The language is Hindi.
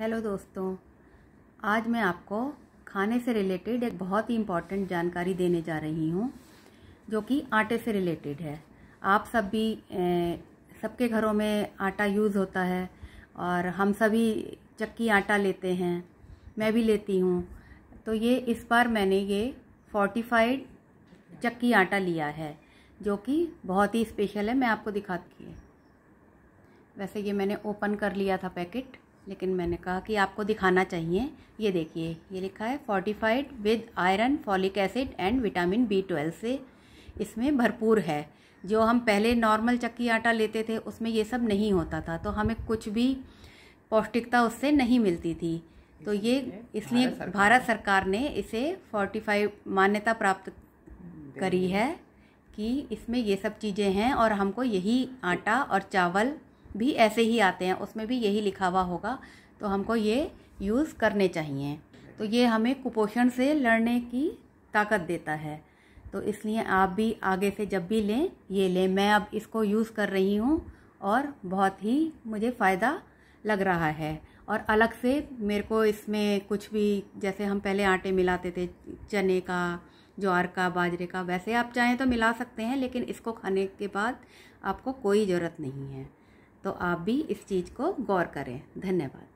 हेलो दोस्तों आज मैं आपको खाने से रिलेटेड एक बहुत ही इम्पॉर्टेंट जानकारी देने जा रही हूँ जो कि आटे से रिलेटेड है आप सब भी सबके घरों में आटा यूज़ होता है और हम सभी चक्की आटा लेते हैं मैं भी लेती हूँ तो ये इस बार मैंने ये फोर्टिफाइड चक्की आटा लिया है जो कि बहुत ही स्पेशल है मैं आपको दिखाती हूँ वैसे ये मैंने ओपन कर लिया था पैकेट लेकिन मैंने कहा कि आपको दिखाना चाहिए ये देखिए ये लिखा है fortified with iron folic acid and vitamin B twelve से इसमें भरपूर है जो हम पहले नॉर्मल चक्की आटा लेते थे उसमें ये सब नहीं होता था तो हमें कुछ भी पौष्टिकता उससे नहीं मिलती थी तो ये इसलिए भारत सरकार, सरकार ने इसे फोर्टिफाइव मान्यता प्राप्त करी है कि इसमें ये सब चीज़ें हैं और हमको यही आटा और चावल भी ऐसे ही आते हैं उसमें भी यही लिखा हुआ होगा तो हमको ये यूज़ करने चाहिए तो ये हमें कुपोषण से लड़ने की ताकत देता है तो इसलिए आप भी आगे से जब भी लें ये लें मैं अब इसको यूज़ कर रही हूँ और बहुत ही मुझे फ़ायदा लग रहा है और अलग से मेरे को इसमें कुछ भी जैसे हम पहले आटे मिलाते थे चने का ज्वार का बाजरे का वैसे आप चाहें तो मिला सकते हैं लेकिन इसको खाने के बाद आपको कोई ज़रूरत नहीं है तो आप भी इस चीज़ को गौर करें धन्यवाद